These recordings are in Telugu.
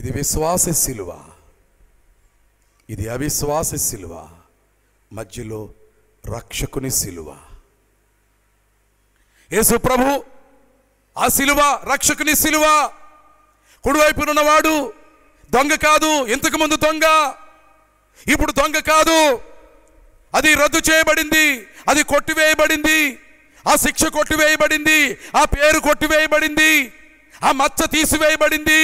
ఇది విశ్వాస శిలువ ఇది అవిశ్వాస శిలువ మధ్యలో రక్షకుని శిలువ యేసు ప్రభు ఆ శిలువ రక్షకుని శిలువ కుడివైపునున్నవాడు దొంగ కాదు ఇంతకుముందు దొంగ ఇప్పుడు దొంగ కాదు అది రద్దు చేయబడింది అది కొట్టివేయబడింది ఆ శిక్ష కొట్టివేయబడింది ఆ పేరు కొట్టివేయబడింది ఆ మచ్చ తీసివేయబడింది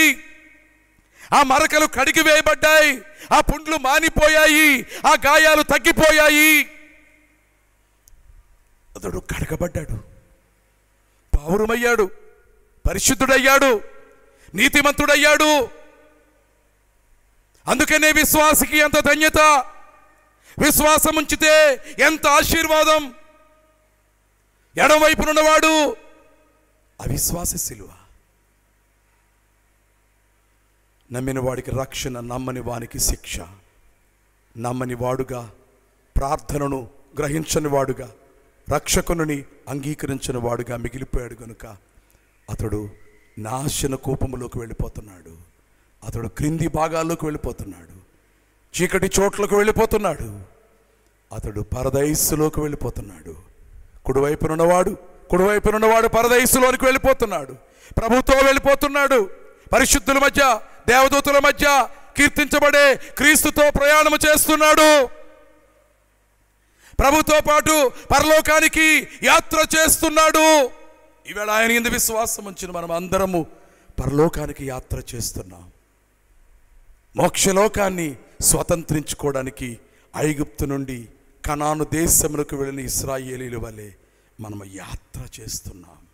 ఆ మరకలు కడిగి వేయబడ్డాయి ఆ పుండ్లు మానిపోయాయి ఆ గాయాలు తగ్గిపోయాయి అతడు కడగబడ్డాడు పౌరుమయ్యాడు పరిశుద్ధుడయ్యాడు నీతిమంతుడయ్యాడు అందుకనే విశ్వాసకి ఎంత ధన్యత విశ్వాసం ఉంచితే ఎంత ఆశీర్వాదం ఎడమవైపునున్నవాడు అవిశ్వాస శిలువా నమ్మిన వాడికి రక్షణ నమ్మని వానికి శిక్ష నమ్మని వాడుగా ప్రార్థనను గ్రహించని వాడుగా రక్షకుని అంగీకరించని వాడుగా మిగిలిపోయాడు గనుక అతడు నాశన కూపములోకి వెళ్ళిపోతున్నాడు అతడు క్రింది భాగాల్లోకి వెళ్ళిపోతున్నాడు చీకటి చోట్లకు వెళ్ళిపోతున్నాడు అతడు పరదయస్సులోకి వెళ్ళిపోతున్నాడు కుడివైపునున్నవాడు కుడివైపునున్నవాడు పరదయస్సులోనికి వెళ్ళిపోతున్నాడు ప్రభుత్వం వెళ్ళిపోతున్నాడు పరిశుద్ధుల మధ్య దేవదూతుల మధ్య కీర్తించబడే క్రీస్తుతో ప్రయాణము చేస్తున్నాడు ప్రభుతో పాటు పరలోకానికి యాత్ర చేస్తున్నాడు ఈవేళ ఆయన ఇందు విశ్వాసం ఉంచిన మనం అందరము పరలోకానికి యాత్ర చేస్తున్నాం మోక్షలోకాన్ని స్వతంత్రించుకోవడానికి ఐగుప్తు నుండి కణాను దేశములకు వెళ్ళిన ఇస్రాయేలీల వలె మనము యాత్ర చేస్తున్నాం